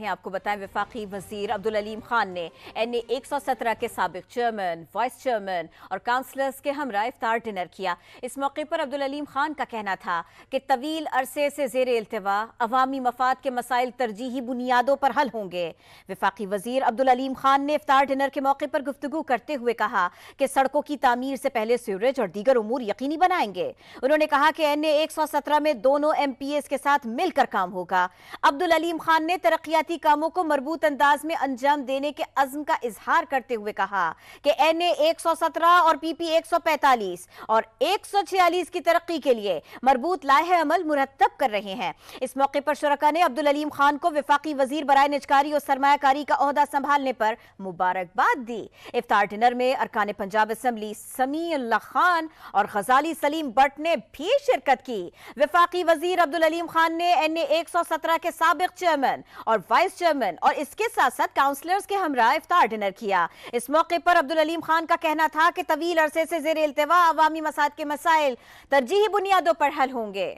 हैं आपको बताएं विफाकी वजीर अब्दुल अलीम खान ने एन ए एक सौ सत्रह के सबक चेयरमैन वाइस चेयरमैन और काउंसलर्स के हमरा इफ्तार डिनर किया इस मौके पर अब्दुल अलीम खान का कहना था कि तवील अरसे से जेर अल्तवा अवामी मफाद के मसाइल तरजीही बुनियादों पर हल होंगे विफाकी वजीर अब्दुल अलीम खान ने इफ्तार डिनर के मौके पर गुफ्तु करते हुए कहा कि सड़कों की तमीर से पहले सीवरेज और दीगर उमूर यकीनी बनाएंगे उन्होंने कहा कि एन ए एक सौ सत्रह में दोनों एम पी एस के साथ मिलकर काम होगा अब्दुल अलीम खान ने तरक्या एहतियाती कामों को मरबूत अंदाज में अंजाम देने के अजम का इजहार करते हुए कहा कि एन ए एक सौ सत्रह और पी पी एक सौ 145 और एक सौ छियालीस की तरक्की के लिए मरबूत लाहे अमल मुरतब कर रहे हैं इस मौके पर शुरा ने अब्दुल अलीम खान को विफाकी वजीर बरए निजकारी और सरमाकारी का अहदा संभालने पर मुबारकबाद दी इफ्तार डिनर में अरकान पंजाब असम्बली समी खान और गजाली सलीम बट ने भी शिरकत की विफाकी वजीर अब्दुल अलीम खान ने एन ए एक सौ सत्रह के सबक चेयरमैन और वाइस चेयरमैन और इसके साथ साथ काउंसलर्स के हमरा इफ्तार डिनर किया इस मौके पर अब्दुल अलीम खान का कहना था कि तवील अरसे से जेर अल्तवा अवामी मसाद के मसाइल तरजीही बुनियादों पर हल होंगे